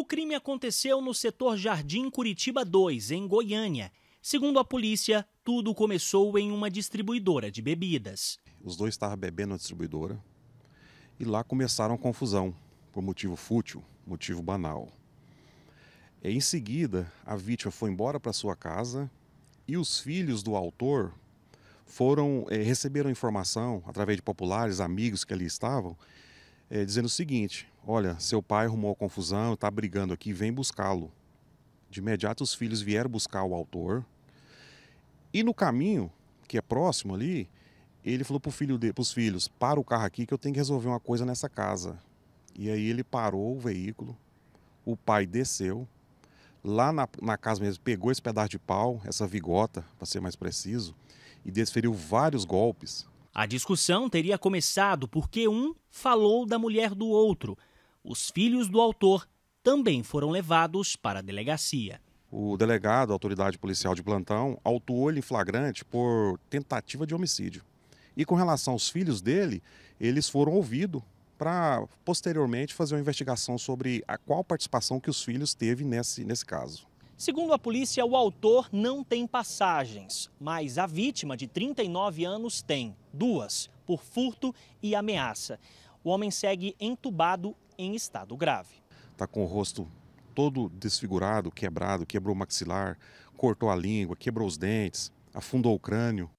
O crime aconteceu no setor Jardim Curitiba 2, em Goiânia. Segundo a polícia, tudo começou em uma distribuidora de bebidas. Os dois estavam bebendo na distribuidora e lá começaram confusão, por motivo fútil, motivo banal. Em seguida, a vítima foi embora para sua casa e os filhos do autor foram eh, receberam informação através de populares, amigos que ali estavam, é, dizendo o seguinte: Olha, seu pai arrumou confusão, está brigando aqui, vem buscá-lo. De imediato, os filhos vieram buscar o autor. E no caminho, que é próximo ali, ele falou para filho os filhos: Para o carro aqui que eu tenho que resolver uma coisa nessa casa. E aí ele parou o veículo, o pai desceu, lá na, na casa mesmo, pegou esse pedaço de pau, essa vigota, para ser mais preciso, e desferiu vários golpes a discussão teria começado porque um falou da mulher do outro. Os filhos do autor também foram levados para a delegacia. O delegado, a autoridade policial de plantão, autuou ele em flagrante por tentativa de homicídio. E com relação aos filhos dele, eles foram ouvidos para posteriormente fazer uma investigação sobre a qual participação que os filhos teve nesse, nesse caso. Segundo a polícia, o autor não tem passagens, mas a vítima, de 39 anos, tem duas, por furto e ameaça. O homem segue entubado em estado grave. Está com o rosto todo desfigurado, quebrado, quebrou o maxilar, cortou a língua, quebrou os dentes, afundou o crânio.